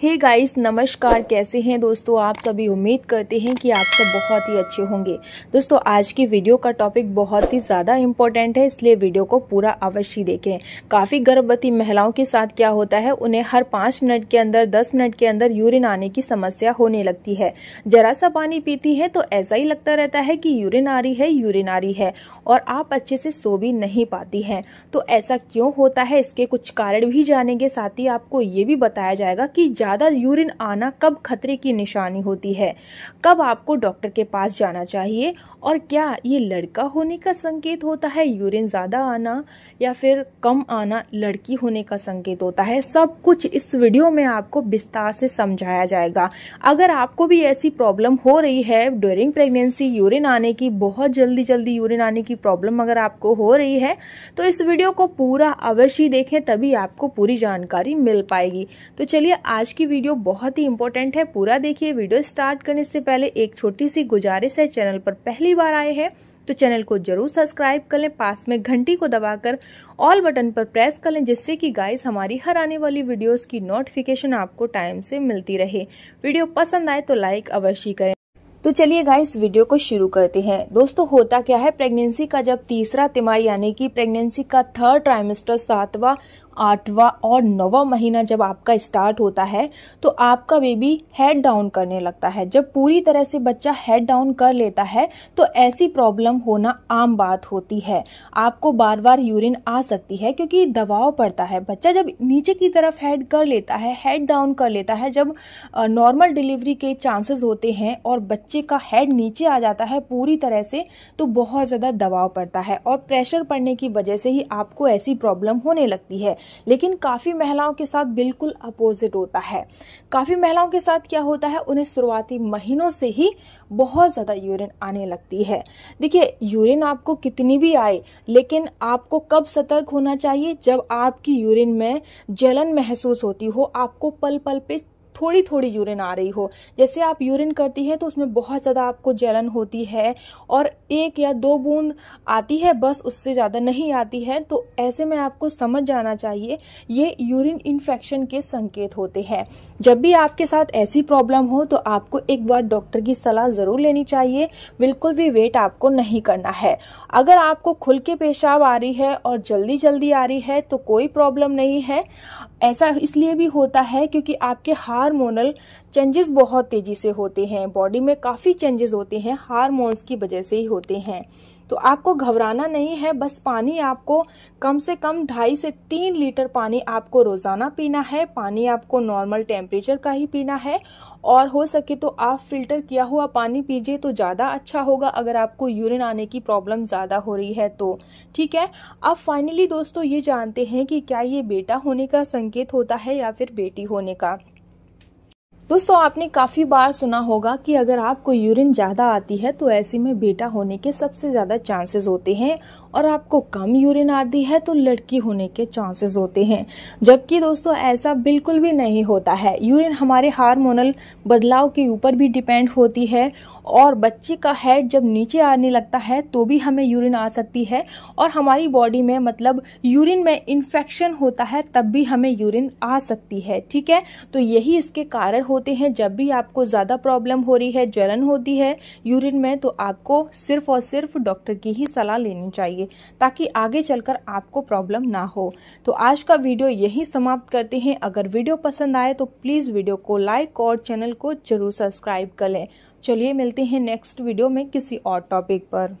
hey guys नमस्कार कैसे हैं दोस्तों आप सभी उम्मीद करते हैं कि आप सब बहुत ही अच्छे होंगे दोस्तों आज की वीडियो का टॉपिक बहुत ही ज़्यादा इम्पोर्टेंट है इसलिए वीडियो को पूरा अवश्य देखें काफ़ी गर्भवती महिलाओं के साथ क्या होता है उन्हें हर पाँच मिनट के अंदर दस मिनट के अंदर यूरिन आने की समस्या होने लगती है जरा सा पानी पीती है तो ऐसा ही लगता रहता है कि यूरिन आ रही है यूरिन आ रही है और आप अच्छे से सो भी नहीं पाती हैं तो ऐसा क्यों होता है इसके कुछ कारण भी जानेंगे साथ ही आपको ये भी बताया जाएगा कि ज़्यादा यूरिन आना कब खतरे की निशानी होती है कब आपको डॉक्टर के पास जाना चाहिए और क्या ये लड़का होने का संकेत होता है यूरिन ज़्यादा आना या फिर कम आना लड़की होने का संकेत होता है सब कुछ इस वीडियो में आपको विस्तार से समझाया जाएगा अगर आपको भी ऐसी प्रॉब्लम हो रही है ड्यूरिंग प्रेगनेंसी यूरिन आने की बहुत जल्दी जल्दी यूरिन आने की प्रॉब्लम अगर आपको हो रही है तो इस वीडियो को पूरा अवश्य देखें तभी आपको पूरी जानकारी मिल पाएगी तो चलिए आज की वीडियो बहुत ही इंपॉर्टेंट है पूरा देखिए वीडियो स्टार्ट करने से पहले एक छोटी सी गुजारिश है चैनल पर पहली बार आए हैं तो चैनल को जरूर सब्सक्राइब कर लें पास में घंटी को दबाकर ऑल बटन पर प्रेस कर लें जिससे कि गाइस हमारी हर आने वाली वीडियोस की नोटिफिकेशन आपको टाइम से मिलती रहे वीडियो पसंद आए तो लाइक अवश्य करें तो चलिए गाइस वीडियो को शुरू करते हैं दोस्तों होता क्या है प्रेगनेंसी का जब तीसरा तिमाही यानी कि प्रेगनेंसी का थर्ड ट्राइमेस्टर सातवां आठवां और नौवा महीना जब आपका स्टार्ट होता है तो आपका बेबी हेड डाउन करने लगता है जब पूरी तरह से बच्चा हेड डाउन कर लेता है तो ऐसी प्रॉब्लम होना आम बात होती है आपको बार बार यूरिन आ सकती है क्योंकि दबाव पड़ता है बच्चा जब नीचे की तरफ हेड कर लेता है हेड डाउन कर लेता है जब नॉर्मल डिलीवरी के चांसेस होते हैं और बच्चे का हेड नीचे आ जाता है पूरी तरह से तो बहुत ज़्यादा दबाव पड़ता है और प्रेशर पड़ने की वजह से ही आपको ऐसी प्रॉब्लम होने लगती है लेकिन काफ़ी महिलाओं के साथ बिल्कुल अपोजिट होता है काफ़ी महिलाओं के साथ क्या होता है उन्हें शुरुआती महीनों से ही बहुत ज़्यादा यूरिन आने लगती है देखिए यूरिन आपको कितनी भी आए लेकिन आपको कब सतर्क होना चाहिए जब आपकी यूरिन में जलन महसूस होती हो आपको पल पल पे थोड़ी थोड़ी यूरिन आ रही हो जैसे आप यूरिन करती है तो उसमें बहुत ज़्यादा आपको जलन होती है और एक या दो बूंद आती है बस उससे ज़्यादा नहीं आती है तो ऐसे में आपको समझ जाना चाहिए ये यूरिन इन्फेक्शन के संकेत होते हैं जब भी आपके साथ ऐसी प्रॉब्लम हो तो आपको एक बार डॉक्टर की सलाह ज़रूर लेनी चाहिए बिल्कुल भी वेट आपको नहीं करना है अगर आपको खुल के पेशाब आ रही है और जल्दी जल्दी आ रही है तो कोई प्रॉब्लम नहीं है ऐसा इसलिए भी होता है क्योंकि आपके हार्मोनल चेंजेस बहुत तेज़ी से होते हैं बॉडी में काफ़ी चेंजेस होते हैं हार्मोन्स की वजह से ही होते हैं तो आपको घबराना नहीं है बस पानी आपको कम से कम ढाई से तीन लीटर पानी आपको रोज़ाना पीना है पानी आपको नॉर्मल टेम्परेचर का ही पीना है और हो सके तो आप फिल्टर किया हुआ पानी पीजिए तो ज़्यादा अच्छा होगा अगर आपको यूरिन आने की प्रॉब्लम ज़्यादा हो रही है तो ठीक है अब फाइनली दोस्तों ये जानते हैं कि क्या ये बेटा होने का संकेत होता है या फिर बेटी होने का दोस्तों आपने काफ़ी बार सुना होगा कि अगर आपको यूरिन ज़्यादा आती है तो ऐसे में बेटा होने के सबसे ज़्यादा चांसेस होते हैं और आपको कम यूरिन आती है तो लड़की होने के चांसेस होते हैं जबकि दोस्तों ऐसा बिल्कुल भी नहीं होता है यूरिन हमारे हार्मोनल बदलाव के ऊपर भी डिपेंड होती है और बच्चे का हेड जब नीचे आने लगता है तो भी हमें यूरिन आ सकती है और हमारी बॉडी में मतलब यूरिन में इन्फेक्शन होता है तब भी हमें यूरिन आ सकती है ठीक है तो यही इसके कारण होते हैं जब भी आपको ज़्यादा प्रॉब्लम हो रही है जलन होती है यूरिन में तो आपको सिर्फ और सिर्फ डॉक्टर की ही सलाह लेनी चाहिए करेंगे ताकि आगे चलकर आपको प्रॉब्लम ना हो तो आज का वीडियो यही समाप्त करते हैं अगर वीडियो पसंद आए तो प्लीज़ वीडियो को लाइक और चैनल को जरूर सब्सक्राइब कर लें चलिए मिलते हैं नेक्स्ट वीडियो में किसी और टॉपिक पर